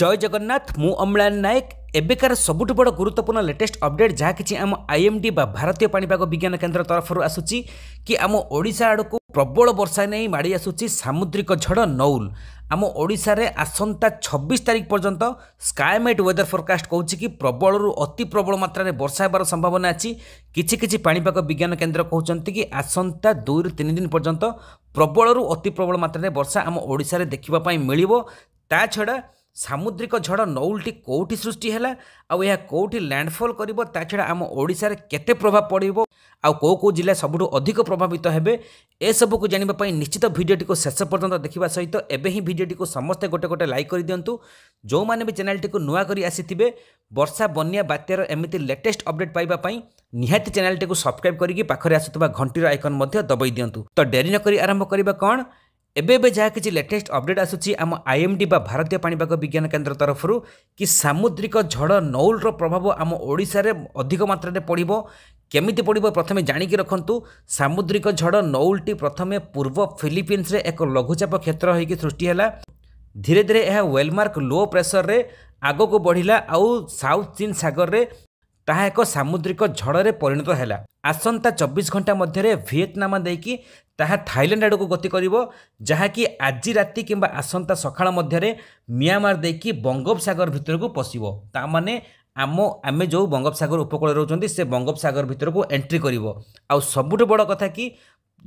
জয় জগন্নাথ মু অম্লান নায়ক এবেকার সবুঠু বড় গুরুত্বপূর্ণ লেটেস্ট অপডেট যা কিছু আম আইএমডি বা ভারতীয় পাণিপাগ বিজ্ঞান কেন্দ্র তরফর আসুচি কি আম ওড়িশা আড়কু প্রবল বর্ষা নেই মাড়ি আসুচি সামুদ্রিক ঝড় নৌল আম ওড়িশারে আসন্তা ছবিশ তারিখ পর্যন্ত স্কাইমেট ওয়েদর ফোরকাস্ট কৌছি কি প্রবলর অতি প্রবল মাত্রায় বর্ষা হবার সম্ভাবনা আছে কিছু কিছু পাণিপাগ বিজ্ঞান কেন্দ্র কৌঁচନ୍ତି কি আসন্তা দুইରୁ ତିନି ଦିନ ପର୍ଯ୍ୟନ୍ତ ପ୍ରବଳରୁ ଅତି ପ୍ରବଳ ମାତ୍ରାରେ ବର୍ଷା ଆମ ଓଡ଼ିଶାରେ ଦେଖିବା ପାଇଁ ମିଳିବ ତା ଛଡ଼ା ସାମୁଦ୍ରିକ ଝଡ଼ ନଉଲଟି କେଉଁଠି ସୃଷ୍ଟି ହେଲା ଆଉ ଏହା କେଉଁଠି ଲ୍ୟାଣ୍ଡଫଲ୍ କରିବ ତା ଛଡ଼ା ଆମ ଓଡ଼ିଶାରେ କେତେ ପ୍ରଭାବ ପଡ଼ିବ ଆଉ କେଉଁ କେଉଁ ଜିଲ୍ଲା ସବୁଠୁ ଅଧିକ ପ୍ରଭାବିତ ହେବେ ଏସବୁକୁ ଜାଣିବା ପାଇଁ ନିଶ୍ଚିତ ଭିଡ଼ିଓଟିକୁ ଶେଷ ପର୍ଯ୍ୟନ୍ତ ଦେଖିବା ସହିତ ଏବେ ହିଁ ଭିଡ଼ିଓଟିକୁ ସମସ୍ତେ ଗୋଟେ ଗୋଟେ ଲାଇକ୍ କରିଦିଅନ୍ତୁ ଯେଉଁମାନେ ବି ଚ୍ୟାନେଲଟିକୁ ନୂଆ କରି ଆସିଥିବେ ବର୍ଷା ବନ୍ୟା ବାତ୍ୟାର ଏମିତି ଲେଟେଷ୍ଟ ଅପଡ଼େଟ୍ ପାଇବା ପାଇଁ ନିହାତି ଚ୍ୟାନେଲଟିକୁ ସବସ୍କ୍ରାଇବ୍ କରିକି ପାଖରେ ଆସୁଥିବା ଘଣ୍ଟିର ଆଇକନ୍ ମଧ୍ୟ ଦବାଇ ଦିଅନ୍ତୁ ତ ଡେରି ନକରି ଆରମ୍ଭ କରିବା କ'ଣ ଏବେ ଏବେ ଯାହା କିଛି ଲେଟେଷ୍ଟ ଅପଡେଟ୍ ଆସୁଛି ଆମ ଆଇଏମ୍ଡି ବା ଭାରତୀୟ ପାଣିପାଗ ବିଜ୍ଞାନ କେନ୍ଦ୍ର ତରଫରୁ କି ସାମୁଦ୍ରିକ ଝଡ଼ ନଉଲର ପ୍ରଭାବ ଆମ ଓଡ଼ିଶାରେ ଅଧିକ ମାତ୍ରାରେ ପଡ଼ିବ କେମିତି ପଡ଼ିବ ପ୍ରଥମେ ଜାଣିକି ରଖନ୍ତୁ ସାମୁଦ୍ରିକ ଝଡ଼ ନଉଲଟି ପ୍ରଥମେ ପୂର୍ବ ଫିଲିପିନ୍ସରେ ଏକ ଲଘୁଚାପ କ୍ଷେତ୍ର ହୋଇକି ସୃଷ୍ଟି ହେଲା ଧୀରେ ଧୀରେ ଏହା ୱେଲମାର୍କ ଲୋ ପ୍ରେସରରେ ଆଗକୁ ବଢ଼ିଲା ଆଉ ସାଉଥ୍ ଚୀନ୍ ସାଗରରେ ତାହା ଏକ ସାମୁଦ୍ରିକ ଝଡ଼ରେ ପରିଣତ ହେଲା ଆସନ୍ତା ଚବିଶ ଘଣ୍ଟା ମଧ୍ୟରେ ଭିଏତନାମା ଦେଇକି ତାହା ଥାଇଲାଣ୍ଡ ଆଡ଼କୁ ଗତି କରିବ ଯାହାକି ଆଜି ରାତି କିମ୍ବା ଆସନ୍ତା ସକାଳ ମଧ୍ୟରେ ମିଆଁମାର ଦେଇକି ବଙ୍ଗୋପସାଗର ଭିତରକୁ ପଶିବ ତା'ମାନେ ଆମ ଆମେ ଯେଉଁ ବଙ୍ଗୋପସାଗର ଉପକୂଳରେ ରହୁଛନ୍ତି ସେ ବଙ୍ଗୋପସାଗର ଭିତରକୁ ଏଣ୍ଟ୍ରି କରିବ ଆଉ ସବୁଠୁ ବଡ଼ କଥା କି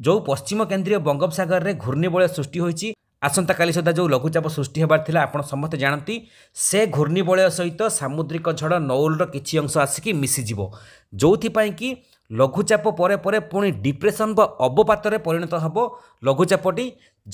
ଯେଉଁ ପଶ୍ଚିମ କେନ୍ଦ୍ରୀୟ ବଙ୍ଗୋପସାଗରରେ ଘୂର୍ଣ୍ଣିବଳୟ ସୃଷ୍ଟି ହୋଇଛି ଆସନ୍ତାକାଲି ସୁଦ୍ଧା ଯେଉଁ ଲଘୁଚାପ ସୃଷ୍ଟି ହେବାର ଥିଲା ଆପଣ ସମସ୍ତେ ଜାଣନ୍ତି ସେ ଘୂର୍ଣ୍ଣିବଳୟ ସହିତ ସାମୁଦ୍ରିକ ଝଡ଼ ନଉଲର କିଛି ଅଂଶ ଆସିକି ମିଶିଯିବ ଯେଉଁଥିପାଇଁ କି ଲଘୁଚାପ ପରେ ପରେ ପୁଣି ଡିପ୍ରେସନ୍ ବା ଅବପାତରେ ପରିଣତ ହେବ ଲଘୁଚାପଟି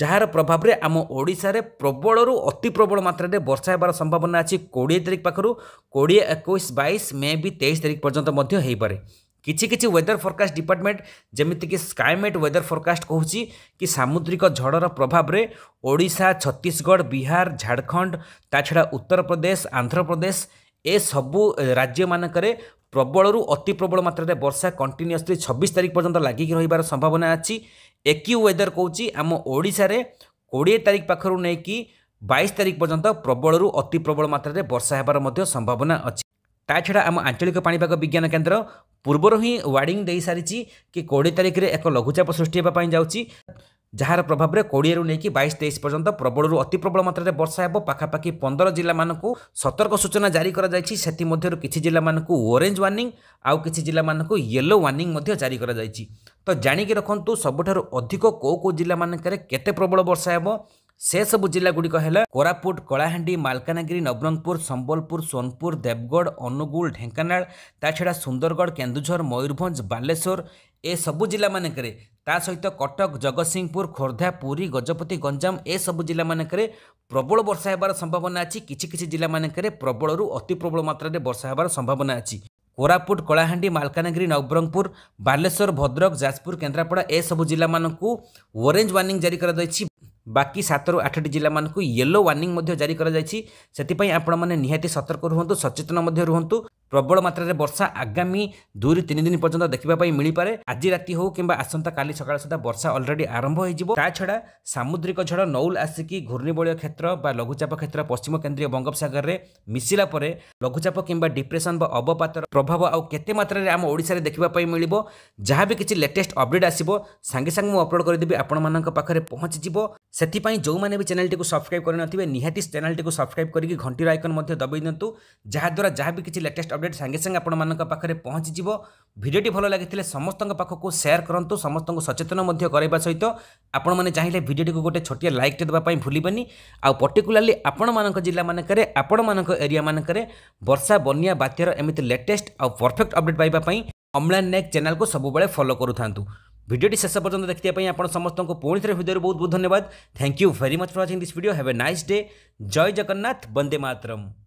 ଯାହାର ପ୍ରଭାବରେ ଆମ ଓଡ଼ିଶାରେ ପ୍ରବଳରୁ ଅତି ପ୍ରବଳ ମାତ୍ରାରେ ବର୍ଷା ହେବାର ସମ୍ଭାବନା ଅଛି କୋଡ଼ିଏ ତାରିଖ ପାଖରୁ କୋଡ଼ିଏ ଏକୋଇଶ ବାଇଶ ମେ ବି ତେଇଶ ତାରିଖ ପର୍ଯ୍ୟନ୍ତ ମଧ୍ୟ ହୋଇପାରେ କିଛି କିଛି ୱେଦର ଫୋରକାଷ୍ଟ ଡିପାର୍ଟମେଣ୍ଟ ଯେମିତିକି ସ୍କାଏମେଟ୍ ୱେଦର ଫୋରକାଷ୍ଟ କହୁଛି କି ସାମୁଦ୍ରିକ ଝଡ଼ର ପ୍ରଭାବରେ ଓଡ଼ିଶା ଛତିଶଗଡ଼ ବିହାର ଝାଡ଼ଖଣ୍ଡ ତା ଛଡ଼ା ଉତ୍ତରପ୍ରଦେଶ ଆନ୍ଧ୍ରପ୍ରଦେଶ ଏସବୁ ରାଜ୍ୟମାନଙ୍କରେ ପ୍ରବଳରୁ ଅତି ପ୍ରବଳ ମାତ୍ରାରେ ବର୍ଷା କଣ୍ଟିନ୍ୟୁଅସ୍ଲି ଛବିଶ ତାରିଖ ପର୍ଯ୍ୟନ୍ତ ଲାଗିକି ରହିବାର ସମ୍ଭାବନା ଅଛି ଏକ୍ୟୁ ୱେଦର କହୁଛି ଆମ ଓଡ଼ିଶାରେ କୋଡ଼ିଏ ତାରିଖ ପାଖରୁ ନେଇକି ବାଇଶ ତାରିଖ ପର୍ଯ୍ୟନ୍ତ ପ୍ରବଳରୁ ଅତି ପ୍ରବଳ ମାତ୍ରାରେ ବର୍ଷା ହେବାର ମଧ୍ୟ ସମ୍ଭାବନା ଅଛି ତା ଛଡ଼ା ଆମ ଆଞ୍ଚଳିକ ପାଣିପାଗ ବିଜ୍ଞାନ କେନ୍ଦ୍ର ପୂର୍ବରୁ ହିଁ ୱାର୍ଡ଼ିଂ ଦେଇସାରିଛି କି କୋଡ଼ିଏ ତାରିଖରେ ଏକ ଲଘୁଚାପ ସୃଷ୍ଟି ହେବା ପାଇଁ ଯାଉଛି ଯାହାର ପ୍ରଭାବରେ କୋଡ଼ିଏରୁ ନେଇକି ବାଇଶ ତେଇଶ ପର୍ଯ୍ୟନ୍ତ ପ୍ରବଳରୁ ଅତି ପ୍ରବଳ ମାତ୍ରାରେ ବର୍ଷା ହେବ ପାଖାପାଖି ପନ୍ଦର ଜିଲ୍ଲାମାନଙ୍କୁ ସତର୍କ ସୂଚନା ଜାରି କରାଯାଇଛି ସେଥିମଧ୍ୟରୁ କିଛି ଜିଲ୍ଲାମାନଙ୍କୁ ଅରେଞ୍ଜ ୱାର୍ଣ୍ଣିଂ ଆଉ କିଛି ଜିଲ୍ଲାମାନଙ୍କୁ ୟେଲୋ ୱାର୍ଣ୍ଣିଂ ମଧ୍ୟ ଜାରି କରାଯାଇଛି ତ ଜାଣିକି ରଖନ୍ତୁ ସବୁଠାରୁ ଅଧିକ କେଉଁ କେଉଁ ଜିଲ୍ଲାମାନଙ୍କରେ କେତେ ପ୍ରବଳ ବର୍ଷା ହେବ ସେସବୁ ଜିଲ୍ଲାଗୁଡ଼ିକ ହେଲା କୋରାପୁଟ କଳାହାଣ୍ଡି ମାଲକାନଗିରି ନବରଙ୍ଗପୁର ସମ୍ବଲପୁର ସୋନପୁର ଦେବଗଡ଼ ଅନୁଗୁଳ ଢେଙ୍କାନାଳ ତା'ଛଡ଼ା ସୁନ୍ଦରଗଡ଼ କେନ୍ଦୁଝର ମୟୂରଭଞ୍ଜ ବାଲେଶ୍ୱର ଏସବୁ ଜିଲ୍ଲାମାନଙ୍କରେ ତା ସହିତ କଟକ ଜଗତସିଂହପୁର ଖୋର୍ଦ୍ଧା ପୁରୀ ଗଜପତି ଗଞ୍ଜାମ ଏସବୁ ଜିଲ୍ଲାମାନଙ୍କରେ ପ୍ରବଳ ବର୍ଷା ହେବାର ସମ୍ଭାବନା ଅଛି କିଛି କିଛି ଜିଲ୍ଲାମାନଙ୍କରେ ପ୍ରବଳରୁ ଅତି ପ୍ରବଳ ମାତ୍ରାରେ ବର୍ଷା ହେବାର ସମ୍ଭାବନା ଅଛି କୋରାପୁଟ କଳାହାଣ୍ଡି ମାଲକାନଗିରି ନବରଙ୍ଗପୁର ବାଲେଶ୍ୱର ଭଦ୍ରକ ଯାଜପୁର କେନ୍ଦ୍ରାପଡ଼ା ଏସବୁ ଜିଲ୍ଲାମାନଙ୍କୁ ଓରେଞ୍ଜ ୱାର୍ଣ୍ଣିଂ ଜାରି କରାଯାଇଛି ବାକି ସାତରୁ ଆଠଟି ଜିଲ୍ଲାମାନଙ୍କୁ ୟେଲୋ ୱାର୍ଣ୍ଣିଂ ମଧ୍ୟ ଜାରି କରାଯାଇଛି ସେଥିପାଇଁ ଆପଣମାନେ ନିହାତି ସତର୍କ ରୁହନ୍ତୁ ସଚେତନ ମଧ୍ୟ ରୁହନ୍ତୁ ପ୍ରବଳ ମାତ୍ରାରେ ବର୍ଷା ଆଗାମୀ ଦୁଇରୁ ତିନି ଦିନ ପର୍ଯ୍ୟନ୍ତ ଦେଖିବା ପାଇଁ ମିଳିପାରେ ଆଜି ରାତି ହେଉ କିମ୍ବା ଆସନ୍ତାକାଲି ସକାଳ ସୁଦ୍ଧା ବର୍ଷା ଅଲରେଡ଼ି ଆରମ୍ଭ ହୋଇଯିବ ତା ଛଡ଼ା ସାମୁଦ୍ରିକ ଝଡ଼ ନଉଲ ଆସିକି ଘୂର୍ଣ୍ଣିବଳୟ କ୍ଷେତ୍ର ବା ଲଘୁଚାପ କ୍ଷେତ୍ର ପଶ୍ଚିମ କେନ୍ଦ୍ରୀୟ ବଙ୍ଗୋପସାଗରରେ ମିଶିଲା ପରେ ଲଘୁଚାପ କିମ୍ବା ଡିପ୍ରେସନ୍ ବା ଅବପାତର ପ୍ରଭାବ ଆଉ କେତେ ମାତ୍ରାରେ ଆମ ଓଡ଼ିଶାରେ ଦେଖିବା ପାଇଁ ମିଳିବ ଯାହା ବି କିଛି ଲେଟେଷ୍ଟ ଅପଡେଟ୍ ଆସିବ ସାଙ୍ଗେ ସାଙ୍ଗେ ମୁଁ ଅପଲୋଡ଼ କରିଦେବି ଆପଣମାନଙ୍କ ପାଖରେ ପହଞ୍ଚିଯିବ ସେଥିପାଇଁ ଯେଉଁମାନେ ବି ଚ୍ୟାନେଲଟିକୁ ସବସ୍କ୍ରାଇବ୍ କରିନଥିବେ ନିହାତି ଚ୍ୟାନେଲଟିକୁ ସବସ୍କ୍ରାଇବ୍ କରିକି ଘଣ୍ଟିର ଆଇକନ୍ ମଧ୍ୟ ଦବାଇ ଦିଅନ୍ତୁ ଯାହାଦ୍ୱାରା ଯାହା ବି କିଛି ଲେଟେଷ୍ଟ ଅପଡ଼େଟ୍ ସାଙ୍ଗେ ସାଙ୍ଗେ ଆପଣମାନଙ୍କ ପାଖରେ ପହଞ୍ଚିଯିବ ଭିଡ଼ିଓଟି ଭଲ ଲାଗିଥିଲେ ସମସ୍ତଙ୍କ ପାଖକୁ ସେୟାର କରନ୍ତୁ ସମସ୍ତଙ୍କୁ ସଚେତନ ମଧ୍ୟ କରାଇବା ସହିତ ଆପଣମାନେ ଚାହିଁଲେ ଭିଡ଼ିଓଟିକୁ ଗୋଟେ ଛୋଟିଆ ଲାଇକ୍ଟେ ଦେବା ପାଇଁ ଭୁଲିବେନି ଆଉ ପର୍ଟିକୁଲାରଲି ଆପଣମାନଙ୍କ ଜିଲ୍ଲାମାନଙ୍କରେ ଆପଣମାନଙ୍କ ଏରିଆମାନଙ୍କରେ ବର୍ଷା ବନ୍ୟା ବାତ୍ୟାର ଏମିତି ଲେଟେଷ୍ଟ ଆଉ ପରଫେକ୍ଟ ଅପଡ଼େଟ୍ ପାଇବା ପାଇଁ ଅମ୍ଳାନ ନାୟକ ଚ୍ୟାନେଲକୁ ସବୁବେଳେ ଫଲୋ କରୁଥାନ୍ତୁ ଭିଡ଼ିଓଟି ଶେଷ ପର୍ଯ୍ୟନ୍ତ ଦେଖିବା ପାଇଁ ଆପଣ ସମସ୍ତଙ୍କୁ ପୁଣି ଥରେ ହୃଦୟରୁ ବହୁତ ବହୁତ ଧନ୍ୟବାଦ thank you very much for watching this video have a nice day ଜୟ ଜଗନ୍ନାଥ ବନ୍ଦେ ମାତରମ୍